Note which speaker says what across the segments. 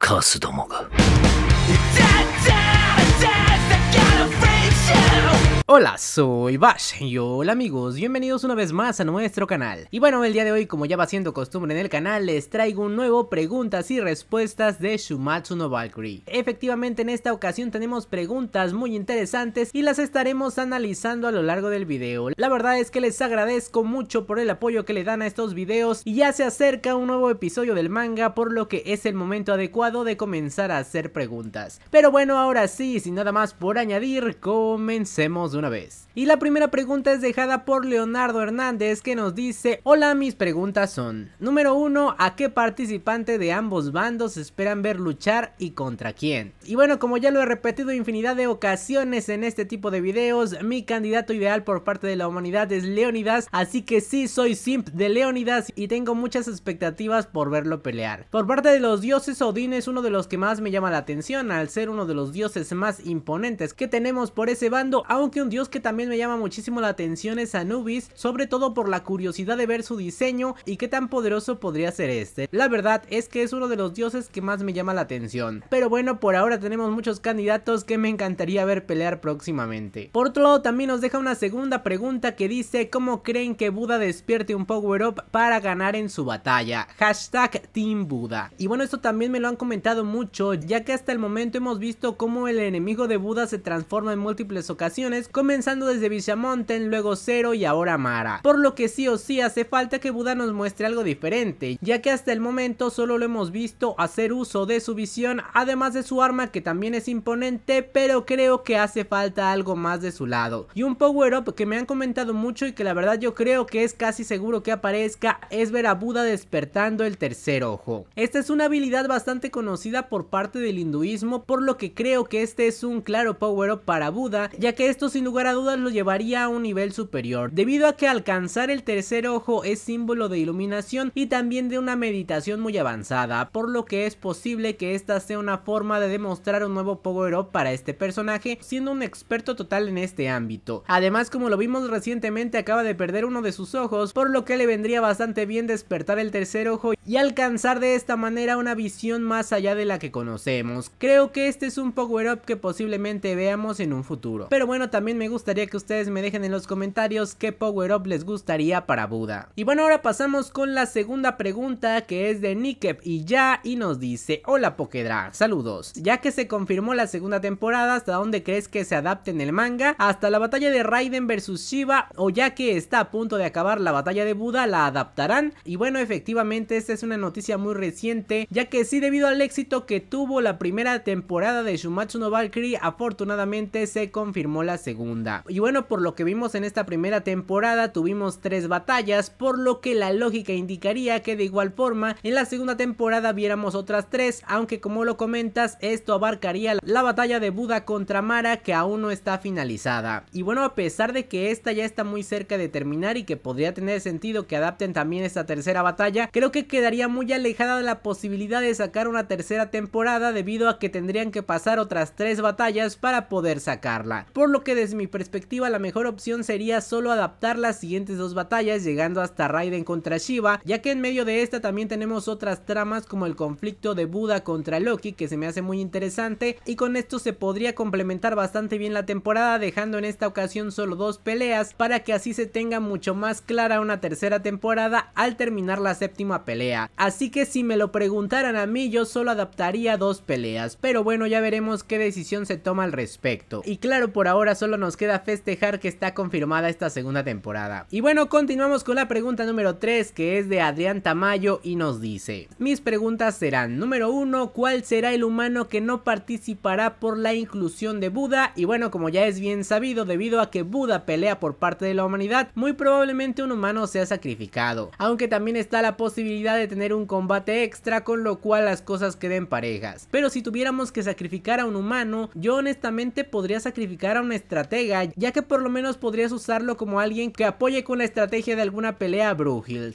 Speaker 1: カスどもが。Hola, soy Bash y hola amigos, bienvenidos una vez más a nuestro canal. Y bueno, el día de hoy, como ya va siendo costumbre en el canal, les traigo un nuevo preguntas y respuestas de Shumatsu no Valkyrie. Efectivamente, en esta ocasión tenemos preguntas muy interesantes y las estaremos analizando a lo largo del video. La verdad es que les agradezco mucho por el apoyo que le dan a estos videos y ya se acerca un nuevo episodio del manga, por lo que es el momento adecuado de comenzar a hacer preguntas. Pero bueno, ahora sí, sin nada más por añadir, comencemos una vez. Y la primera pregunta es dejada por Leonardo Hernández que nos dice, hola mis preguntas son, número uno ¿a qué participante de ambos bandos esperan ver luchar y contra quién? Y bueno, como ya lo he repetido infinidad de ocasiones en este tipo de videos, mi candidato ideal por parte de la humanidad es Leonidas, así que sí soy simp de Leonidas y tengo muchas expectativas por verlo pelear. Por parte de los dioses, Odín es uno de los que más me llama la atención al ser uno de los dioses más imponentes que tenemos por ese bando, aunque un dios que también me llama muchísimo la atención es Anubis, sobre todo por la curiosidad de ver su diseño y qué tan poderoso podría ser este. La verdad es que es uno de los dioses que más me llama la atención. Pero bueno, por ahora tenemos muchos candidatos que me encantaría ver pelear próximamente. Por otro lado, también nos deja una segunda pregunta que dice, ¿cómo creen que Buda despierte un power-up para ganar en su batalla? Hashtag Team Buda. Y bueno, esto también me lo han comentado mucho, ya que hasta el momento hemos visto cómo el enemigo de Buda se transforma en múltiples ocasiones, comenzando desde Villamonten, luego Zero y ahora Mara, por lo que sí o sí hace falta que Buda nos muestre algo diferente, ya que hasta el momento solo lo hemos visto hacer uso de su visión, además de su arma que también es imponente, pero creo que hace falta algo más de su lado. Y un power up que me han comentado mucho y que la verdad yo creo que es casi seguro que aparezca es ver a Buda despertando el tercer ojo. Esta es una habilidad bastante conocida por parte del hinduismo, por lo que creo que este es un claro power up para Buda, ya que esto sin lugar a dudas lo llevaría a un nivel superior, debido a que alcanzar el tercer ojo es símbolo de iluminación y también de una meditación muy avanzada, por lo que es posible que esta sea una forma de demostrar un nuevo power-up para este personaje, siendo un experto total en este ámbito. Además, como lo vimos recientemente, acaba de perder uno de sus ojos, por lo que le vendría bastante bien despertar el tercer ojo y alcanzar de esta manera una visión más allá de la que conocemos. Creo que este es un power-up que posiblemente veamos en un futuro. Pero bueno, también me gustaría que ustedes me dejen en los comentarios qué power up les gustaría para Buda. Y bueno, ahora pasamos con la segunda pregunta que es de Nikep y ya y nos dice, hola Pokedra, saludos. Ya que se confirmó la segunda temporada, ¿hasta dónde crees que se adapte en el manga? ¿Hasta la batalla de Raiden versus Shiva o ya que está a punto de acabar la batalla de Buda la adaptarán? Y bueno, efectivamente esta es una noticia muy reciente, ya que sí debido al éxito que tuvo la primera temporada de Shumatsu no Valkyrie, afortunadamente se confirmó la segunda y bueno, por lo que vimos en esta primera temporada tuvimos tres batallas, por lo que la lógica indicaría que de igual forma en la segunda temporada viéramos otras tres, aunque como lo comentas, esto abarcaría la batalla de Buda contra Mara que aún no está finalizada. Y bueno, a pesar de que esta ya está muy cerca de terminar y que podría tener sentido que adapten también esta tercera batalla, creo que quedaría muy alejada de la posibilidad de sacar una tercera temporada debido a que tendrían que pasar otras tres batallas para poder sacarla. Por lo que mi perspectiva la mejor opción sería solo adaptar las siguientes dos batallas llegando hasta Raiden contra Shiva, ya que en medio de esta también tenemos otras tramas como el conflicto de Buda contra Loki que se me hace muy interesante y con esto se podría complementar bastante bien la temporada dejando en esta ocasión solo dos peleas para que así se tenga mucho más clara una tercera temporada al terminar la séptima pelea. Así que si me lo preguntaran a mí yo solo adaptaría dos peleas, pero bueno ya veremos qué decisión se toma al respecto. Y claro por ahora solo nos queda festejar que está confirmada esta segunda temporada. Y bueno, continuamos con la pregunta número 3 que es de Adrián Tamayo y nos dice, mis preguntas serán, número 1, ¿cuál será el humano que no participará por la inclusión de Buda? Y bueno, como ya es bien sabido, debido a que Buda pelea por parte de la humanidad, muy probablemente un humano sea sacrificado, aunque también está la posibilidad de tener un combate extra con lo cual las cosas queden parejas. Pero si tuviéramos que sacrificar a un humano, yo honestamente podría sacrificar a una estrategia ya que por lo menos podrías usarlo como alguien que apoye con la estrategia de alguna pelea a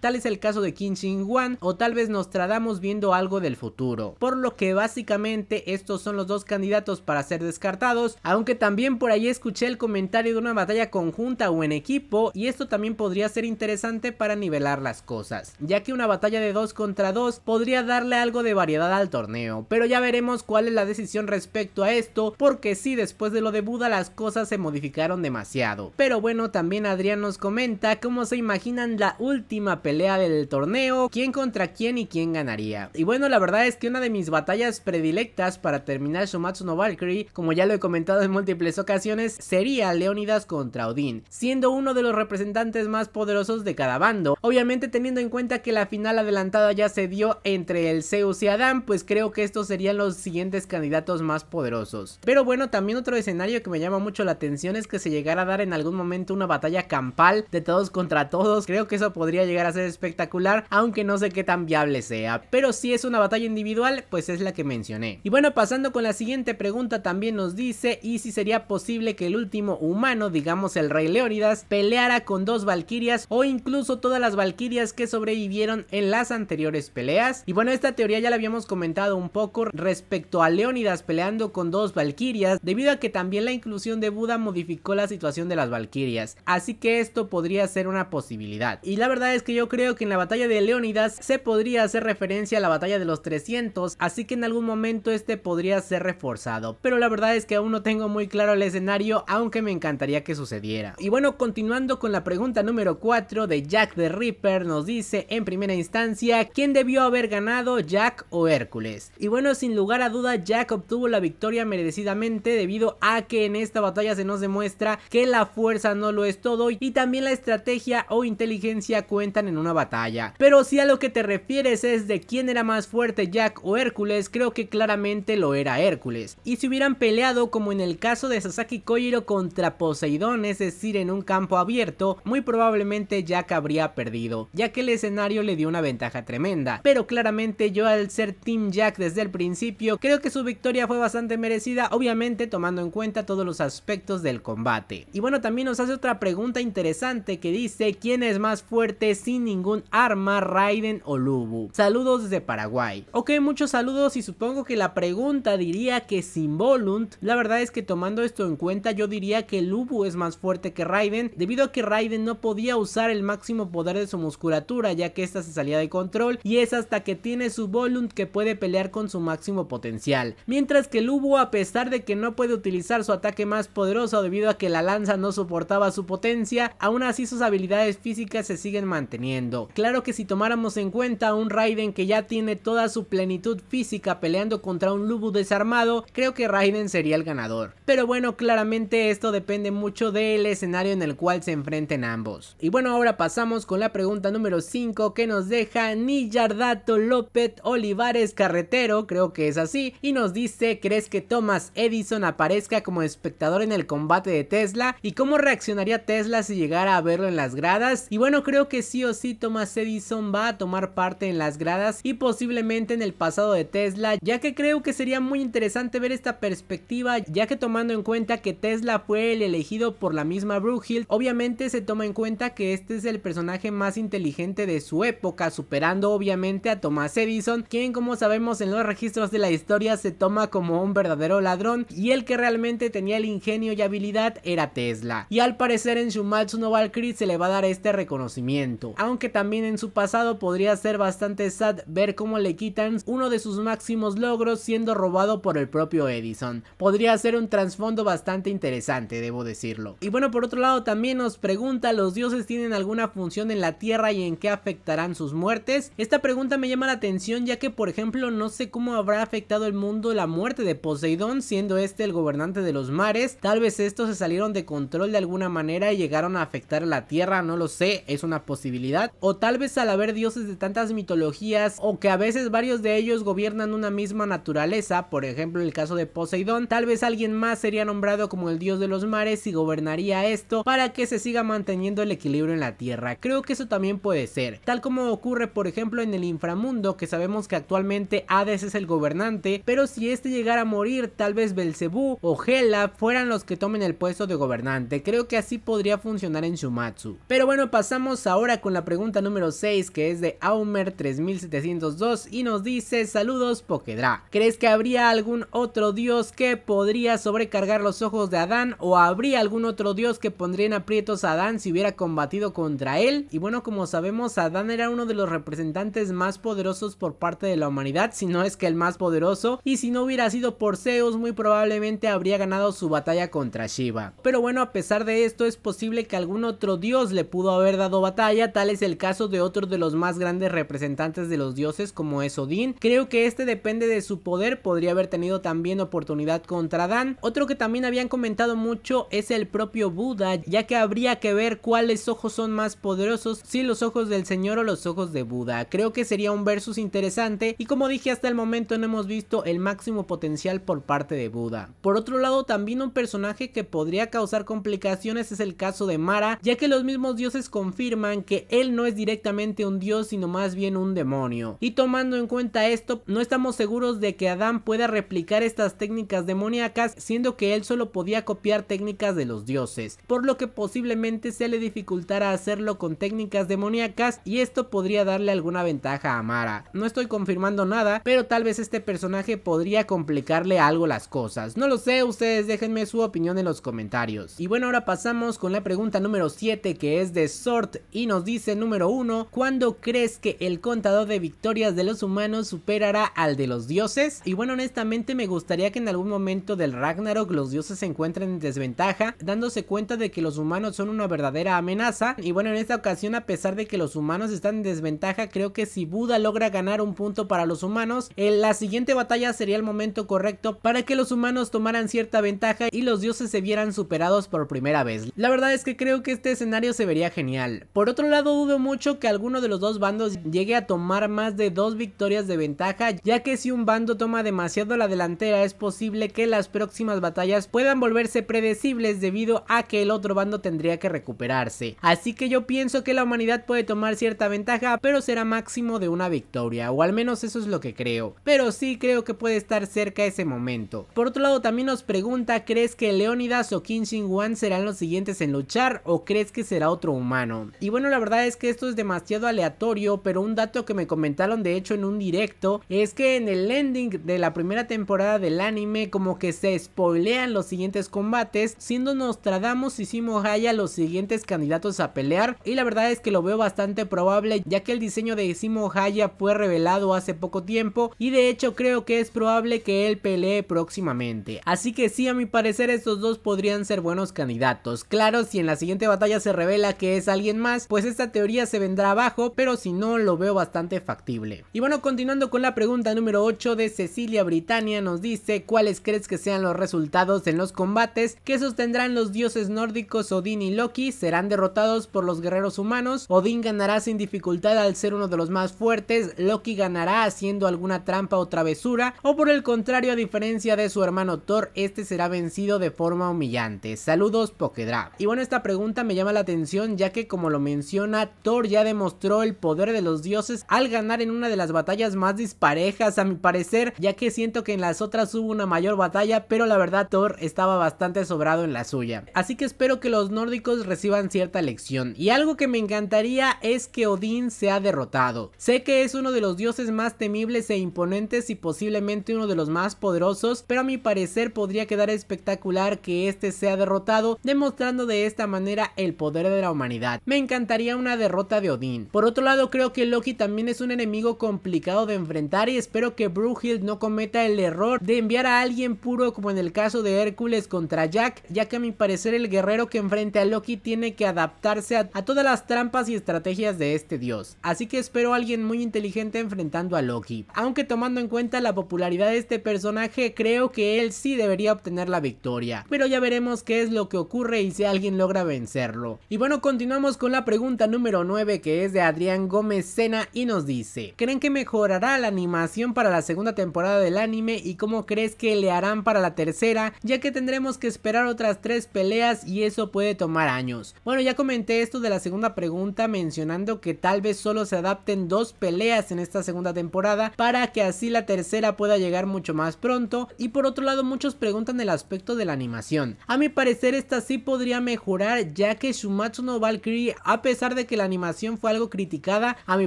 Speaker 1: Tal es el caso de Qin Shi o tal vez nos tratamos viendo algo del futuro. Por lo que básicamente estos son los dos candidatos para ser descartados, aunque también por ahí escuché el comentario de una batalla conjunta o en equipo y esto también podría ser interesante para nivelar las cosas, ya que una batalla de 2 contra 2 podría darle algo de variedad al torneo, pero ya veremos cuál es la decisión respecto a esto, porque si después de lo de Buda las cosas se modificaron demasiado. Pero bueno, también Adrián nos comenta cómo se imaginan la última pelea del torneo, quién contra quién y quién ganaría. Y bueno, la verdad es que una de mis batallas predilectas para terminar Shumatsu no Valkyrie, como ya lo he comentado en múltiples ocasiones, sería Leonidas contra Odín, siendo uno de los representantes más poderosos de cada bando. Obviamente teniendo en cuenta que la final adelantada ya se dio entre el Zeus y Adam, pues creo que estos serían los siguientes candidatos más poderosos. Pero bueno, también otro escenario que me llama mucho la atención es que se llegara a dar en algún momento una batalla campal de todos contra todos. Creo que eso podría llegar a ser espectacular, aunque no sé qué tan viable sea. Pero si es una batalla individual, pues es la que mencioné. Y bueno, pasando con la siguiente pregunta, también nos dice, ¿y si sería posible que el último humano, digamos el rey Leónidas, peleara con dos valquirias o incluso todas las valquirias que sobrevivieron en las anteriores peleas? Y bueno, esta teoría ya la habíamos comentado un poco respecto a Leónidas peleando con dos valquirias, debido a que también la inclusión de Buda modificó la situación de las Valquirias, así que esto podría ser una posibilidad. Y la verdad es que yo creo que en la batalla de Leónidas se podría hacer referencia a la batalla de los 300, así que en algún momento este podría ser reforzado, pero la verdad es que aún no tengo muy claro el escenario, aunque me encantaría que sucediera. Y bueno, continuando con la pregunta número 4 de Jack the Ripper, nos dice en primera instancia, ¿quién debió haber ganado, Jack o Hércules? Y bueno, sin lugar a duda, Jack obtuvo la victoria merecidamente debido a que en esta batalla se nos demuestra que la fuerza no lo es todo y también la estrategia o inteligencia cuentan en una batalla. Pero si a lo que te refieres es de quién era más fuerte Jack o Hércules, creo que claramente lo era Hércules. Y si hubieran peleado como en el caso de Sasaki Kojiro contra Poseidón, es decir, en un campo abierto, muy probablemente Jack habría perdido, ya que el escenario le dio una ventaja tremenda. Pero claramente yo al ser Team Jack desde el principio, creo que su victoria fue bastante merecida, obviamente tomando en cuenta todos los aspectos del combate. Y bueno, también nos hace otra pregunta interesante que dice, ¿quién es más fuerte sin ningún arma, Raiden o Lubu? Saludos desde Paraguay. Ok, muchos saludos y supongo que la pregunta diría que sin Volunt, la verdad es que tomando esto en cuenta yo diría que Lubu es más fuerte que Raiden, debido a que Raiden no podía usar el máximo poder de su musculatura ya que esta se salía de control y es hasta que tiene su Volunt que puede pelear con su máximo potencial. Mientras que Lubu a pesar de que no puede utilizar su ataque más poderoso debido a que la lanza no soportaba su potencia, aún así sus habilidades físicas se siguen manteniendo. Claro que si tomáramos en cuenta un Raiden que ya tiene toda su plenitud física peleando contra un Lubu desarmado, creo que Raiden sería el ganador. Pero bueno, claramente esto depende mucho del escenario en el cual se enfrenten ambos. Y bueno, ahora pasamos con la pregunta número 5 que nos deja Nillardato López Olivares Carretero, creo que es así, y nos dice, ¿crees que Thomas Edison aparezca como espectador en el combate de Tesla y cómo reaccionaría Tesla si llegara a verlo en las gradas. Y bueno, creo que sí o sí Thomas Edison va a tomar parte en las gradas y posiblemente en el pasado de Tesla, ya que creo que sería muy interesante ver esta perspectiva, ya que tomando en cuenta que Tesla fue el elegido por la misma Brugil, obviamente se toma en cuenta que este es el personaje más inteligente de su época, superando obviamente a Thomas Edison, quien como sabemos en los registros de la historia se toma como un verdadero ladrón y el que realmente tenía el ingenio y habilidad era Tesla. Y al parecer en Shumatsu no Valkyrie se le va a dar este reconocimiento. Aunque también en su pasado podría ser bastante sad ver cómo le quitan uno de sus máximos logros siendo robado por el propio Edison. Podría ser un trasfondo bastante interesante, debo decirlo. Y bueno, por otro lado también nos pregunta, ¿los dioses tienen alguna función en la Tierra y en qué afectarán sus muertes? Esta pregunta me llama la atención ya que por ejemplo no sé cómo habrá afectado el mundo la muerte de Poseidón siendo este el gobernante de los mares, tal vez estos se salieron de control de alguna manera y llegaron a afectar a la Tierra, no lo sé, es una posibilidad. O tal vez al haber dioses de tantas mitologías o que a veces varios de ellos gobiernan una misma naturaleza, por ejemplo el caso de Poseidón, tal vez alguien más sería nombrado como el dios de los mares y gobernaría esto para que se siga manteniendo el equilibrio en la Tierra. Creo que eso también puede ser, tal como ocurre por ejemplo en el inframundo que sabemos que actualmente Hades es el gobernante, pero si este llegara a morir tal vez Belcebú o Hela fueran los que tomen el puesto de gobernante, creo que así podría funcionar en Shumatsu. Pero bueno, pasamos ahora con la pregunta número 6 que es de Aumer 3702 y nos dice, saludos Pokedra, ¿crees que habría algún otro dios que podría sobrecargar los ojos de Adán o habría algún otro dios que pondría en aprietos a Adán si hubiera combatido contra él? Y bueno, como sabemos, Adán era uno de los representantes más poderosos por parte de la humanidad, si no es que el más poderoso, y si no hubiera sido por Zeus, muy probablemente habría ganado su batalla contra contra Shiva. Pero bueno, a pesar de esto, es posible que algún otro dios le pudo haber dado batalla, tal es el caso de otro de los más grandes representantes de los dioses como es Odin. Creo que este depende de su poder, podría haber tenido también oportunidad contra Dan. Otro que también habían comentado mucho es el propio Buda, ya que habría que ver cuáles ojos son más poderosos, si los ojos del Señor o los ojos de Buda. Creo que sería un versus interesante y como dije hasta el momento no hemos visto el máximo potencial por parte de Buda. Por otro lado, también un personaje que podría causar complicaciones es el caso de Mara, ya que los mismos dioses confirman que él no es directamente un dios sino más bien un demonio. Y tomando en cuenta esto, no estamos seguros de que Adán pueda replicar estas técnicas demoníacas, siendo que él solo podía copiar técnicas de los dioses, por lo que posiblemente se le dificultara hacerlo con técnicas demoníacas y esto podría darle alguna ventaja a Mara. No estoy confirmando nada, pero tal vez este personaje podría complicarle algo las cosas. No lo sé, ustedes déjenme su opinión en los comentarios. Y bueno, ahora pasamos con la pregunta número 7 que es de Sort y nos dice número 1, ¿cuándo crees que el contador de victorias de los humanos superará al de los dioses? Y bueno, honestamente me gustaría que en algún momento del Ragnarok los dioses se encuentren en desventaja, dándose cuenta de que los humanos son una verdadera amenaza. Y bueno, en esta ocasión a pesar de que los humanos están en desventaja, creo que si Buda logra ganar un punto para los humanos, en eh, la siguiente batalla sería el momento correcto para que los humanos tomaran cierta ventaja y los se vieran superados por primera vez. La verdad es que creo que este escenario se vería genial. Por otro lado, dudo mucho que alguno de los dos bandos llegue a tomar más de dos victorias de ventaja, ya que si un bando toma demasiado la delantera es posible que las próximas batallas puedan volverse predecibles debido a que el otro bando tendría que recuperarse. Así que yo pienso que la humanidad puede tomar cierta ventaja, pero será máximo de una victoria, o al menos eso es lo que creo. Pero sí creo que puede estar cerca ese momento. Por otro lado, también nos pregunta, ¿crees que el Leonidas o Kinshin One wan serán los siguientes en luchar o crees que será otro humano? Y bueno, la verdad es que esto es demasiado aleatorio, pero un dato que me comentaron de hecho en un directo es que en el ending de la primera temporada del anime como que se spoilean los siguientes combates, siendo Nostradamus y Simo Haya los siguientes candidatos a pelear y la verdad es que lo veo bastante probable ya que el diseño de Simo Haya fue revelado hace poco tiempo y de hecho creo que es probable que él pelee próximamente. Así que sí, a mi parecer es estos dos podrían ser buenos candidatos. Claro, si en la siguiente batalla se revela que es alguien más, pues esta teoría se vendrá abajo, pero si no, lo veo bastante factible. Y bueno, continuando con la pregunta número 8 de Cecilia Britania nos dice cuáles crees que sean los resultados en los combates que sostendrán los dioses nórdicos Odín y Loki, serán derrotados por los guerreros humanos, Odín ganará sin dificultad al ser uno de los más fuertes, Loki ganará haciendo alguna trampa o travesura, o por el contrario, a diferencia de su hermano Thor, este será vencido de forma humillante. Saludos Pokedrap. Y bueno, esta pregunta me llama la atención ya que como lo menciona, Thor ya demostró el poder de los dioses al ganar en una de las batallas más disparejas a mi parecer, ya que siento que en las otras hubo una mayor batalla, pero la verdad Thor estaba bastante sobrado en la suya. Así que espero que los nórdicos reciban cierta lección. Y algo que me encantaría es que Odín sea derrotado. Sé que es uno de los dioses más temibles e imponentes y posiblemente uno de los más poderosos, pero a mi parecer podría quedar espectacular que este sea derrotado, demostrando de esta manera el poder de la humanidad. Me encantaría una derrota de Odín. Por otro lado, creo que Loki también es un enemigo complicado de enfrentar y espero que Brughild no cometa el error de enviar a alguien puro como en el caso de Hércules contra Jack, ya que a mi parecer el guerrero que enfrente a Loki tiene que adaptarse a, a todas las trampas y estrategias de este dios. Así que espero a alguien muy inteligente enfrentando a Loki. Aunque tomando en cuenta la popularidad de este personaje, creo que él sí debería obtener la victoria pero ya veremos qué es lo que ocurre y si alguien logra vencerlo. Y bueno, continuamos con la pregunta número 9 que es de Adrián Gómez Sena y nos dice, ¿creen que mejorará la animación para la segunda temporada del anime y cómo crees que le harán para la tercera, ya que tendremos que esperar otras tres peleas y eso puede tomar años? Bueno, ya comenté esto de la segunda pregunta mencionando que tal vez solo se adapten dos peleas en esta segunda temporada para que así la tercera pueda llegar mucho más pronto y por otro lado muchos preguntan el aspecto del anime animación. A mi parecer esta sí podría mejorar ya que Shumatsu no Valkyrie a pesar de que la animación fue algo criticada, a mi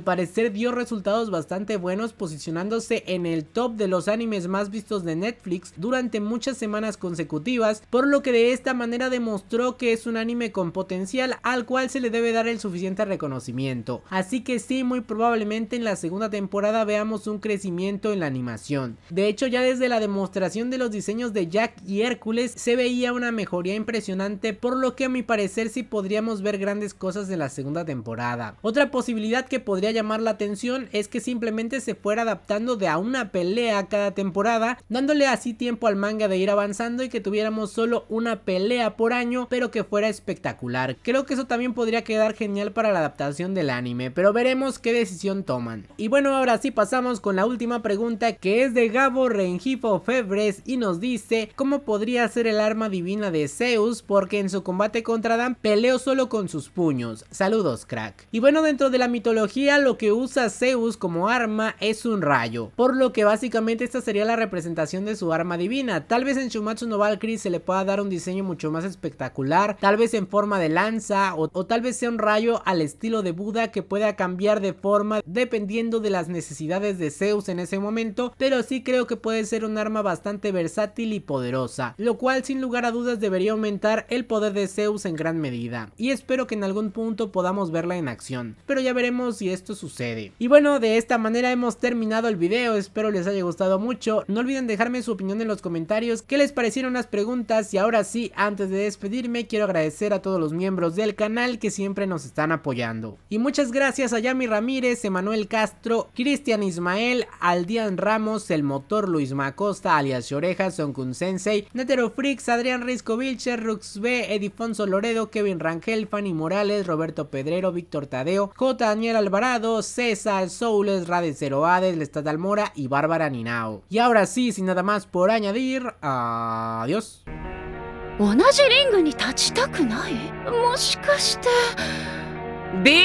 Speaker 1: parecer dio resultados bastante buenos posicionándose en el top de los animes más vistos de Netflix durante muchas semanas consecutivas, por lo que de esta manera demostró que es un anime con potencial al cual se le debe dar el suficiente reconocimiento. Así que sí, muy probablemente en la segunda temporada veamos un crecimiento en la animación. De hecho, ya desde la demostración de los diseños de Jack y Hércules, se veía una mejoría impresionante, por lo que a mi parecer si podríamos ver grandes cosas de la segunda temporada. Otra posibilidad que podría llamar la atención es que simplemente se fuera adaptando de a una pelea cada temporada, dándole así tiempo al manga de ir avanzando y que tuviéramos solo una pelea por año, pero que fuera espectacular. Creo que eso también podría quedar genial para la adaptación del anime, pero veremos qué decisión toman. Y bueno, ahora sí pasamos con la última pregunta que es de Gabo Rengifo Febres y nos dice cómo podría ser el arma divina de Zeus porque en su combate contra Dan peleó solo con sus puños. Saludos, crack. Y bueno, dentro de la mitología lo que usa Zeus como arma es un rayo, por lo que básicamente esta sería la representación de su arma divina. Tal vez en Shumatsu no Valkyrie se le pueda dar un diseño mucho más espectacular, tal vez en forma de lanza o, o tal vez sea un rayo al estilo de Buda que pueda cambiar de forma dependiendo de las necesidades de Zeus en ese momento, pero sí creo que puede ser un arma bastante versátil y poderosa, lo cual sin lugar a dudas debería aumentar el poder de Zeus en gran medida, y espero que en algún punto podamos verla en acción, pero ya veremos si esto sucede. Y bueno, de esta manera hemos terminado el video, espero les haya gustado mucho, no olviden dejarme su opinión en los comentarios, qué les parecieron las preguntas, y ahora sí, antes de despedirme, quiero agradecer a todos los miembros del canal que siempre nos están apoyando. Y muchas gracias a Yami Ramírez, Emanuel Castro, Cristian Ismael, Aldian Ramos, El Motor, Luis Macosta, alias Son Kun Sensei, Netero Free, Adrián Risco Vilcher, Rux B, Edifonso Loredo, Kevin Rangel, Fanny Morales, Roberto Pedrero, Víctor Tadeo, J. Daniel Alvarado, César Soules, Rade Ades, Lestat Almora y Bárbara Ninao. Y ahora sí, sin nada más por añadir, adiós.